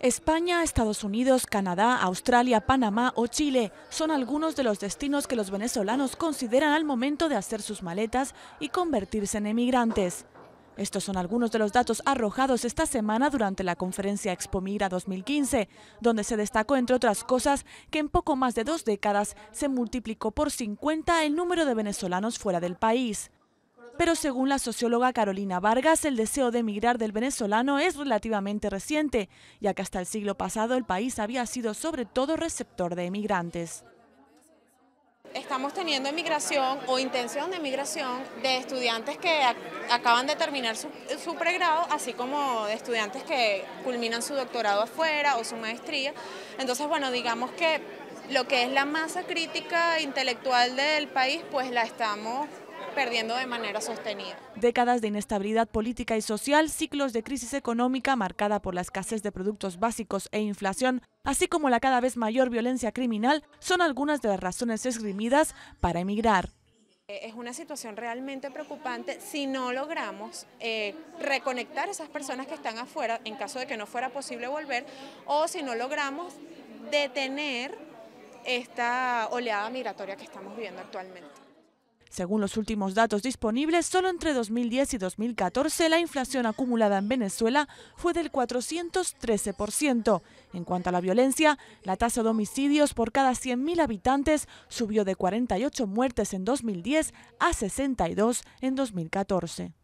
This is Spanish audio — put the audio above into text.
España, Estados Unidos, Canadá, Australia, Panamá o Chile son algunos de los destinos que los venezolanos consideran al momento de hacer sus maletas y convertirse en emigrantes. Estos son algunos de los datos arrojados esta semana durante la conferencia Migra 2015, donde se destacó, entre otras cosas, que en poco más de dos décadas se multiplicó por 50 el número de venezolanos fuera del país. Pero según la socióloga Carolina Vargas, el deseo de emigrar del venezolano es relativamente reciente, ya que hasta el siglo pasado el país había sido sobre todo receptor de emigrantes. Estamos teniendo emigración o intención de emigración de estudiantes que acaban de terminar su, pregrado, así como de estudiantes que culminan su doctorado afuera o su maestría. Entonces, bueno, digamos que lo que es la masa crítica intelectual del país, pues la estamos perdiendo de manera sostenida. Décadas de inestabilidad política y social, ciclos de crisis económica marcada por la escasez de productos básicos e inflación, así como la cada vez mayor violencia criminal, son algunas de las razones esgrimidas para emigrar. Eh, es una situación realmente preocupante si no logramos eh, reconectar esas personas que están afuera, en caso de que no fuera posible volver, o si no logramos detener esta oleada migratoria que estamos viviendo actualmente. Según los últimos datos disponibles, solo entre 2010 y 2014 la inflación acumulada en Venezuela fue del 413%. En cuanto a la violencia, la tasa de homicidios por cada 100.000 habitantes subió de 48 muertes en 2010 a 62 en 2014.